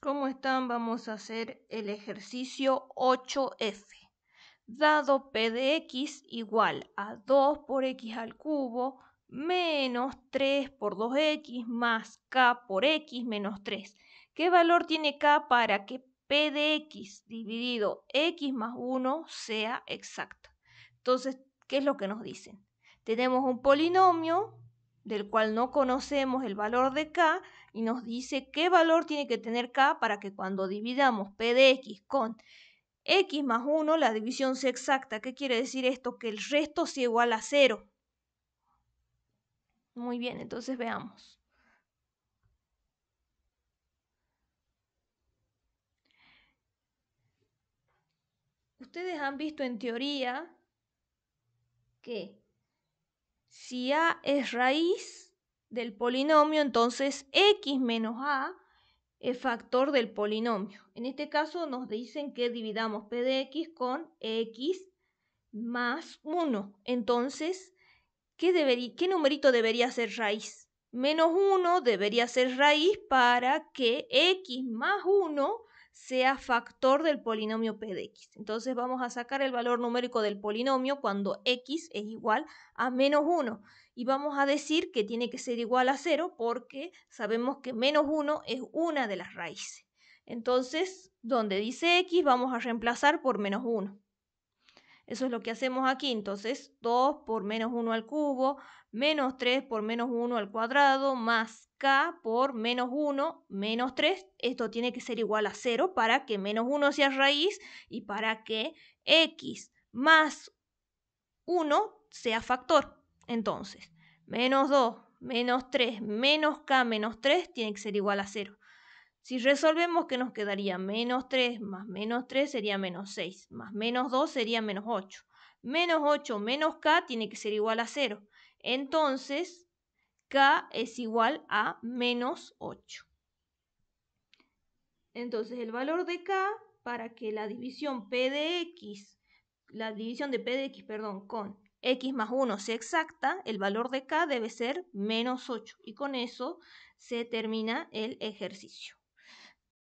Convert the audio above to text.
¿Cómo están? Vamos a hacer el ejercicio 8F. Dado P de X igual a 2 por X al cubo menos 3 por 2X más K por X menos 3. ¿Qué valor tiene K para que P de X dividido X más 1 sea exacto? Entonces, ¿qué es lo que nos dicen? Tenemos un polinomio del cual no conocemos el valor de K y nos dice qué valor tiene que tener K para que cuando dividamos P de X con X más 1, la división sea exacta. ¿Qué quiere decir esto? Que el resto sea igual a 0. Muy bien, entonces veamos. Ustedes han visto en teoría que si A es raíz del polinomio, entonces X menos A es factor del polinomio. En este caso nos dicen que dividamos P de X con X más 1. Entonces, ¿qué, ¿qué numerito debería ser raíz? Menos 1 debería ser raíz para que X más 1 sea factor del polinomio p de x. Entonces vamos a sacar el valor numérico del polinomio cuando x es igual a menos 1. Y vamos a decir que tiene que ser igual a 0 porque sabemos que menos 1 es una de las raíces. Entonces, donde dice x vamos a reemplazar por menos 1. Eso es lo que hacemos aquí. Entonces, 2 por menos 1 al cubo, menos 3 por menos 1 al cuadrado, más k por menos 1 menos 3. Esto tiene que ser igual a 0 para que menos 1 sea raíz y para que x más 1 sea factor. Entonces, menos 2 menos 3 menos k menos 3 tiene que ser igual a 0. Si resolvemos que nos quedaría menos 3 más menos 3 sería menos 6, más menos 2 sería menos 8. Menos 8 menos k tiene que ser igual a 0. Entonces, k es igual a menos 8. Entonces, el valor de k para que la división p de x, la división de p de x, perdón, con x más 1 sea exacta, el valor de k debe ser menos 8. Y con eso se termina el ejercicio.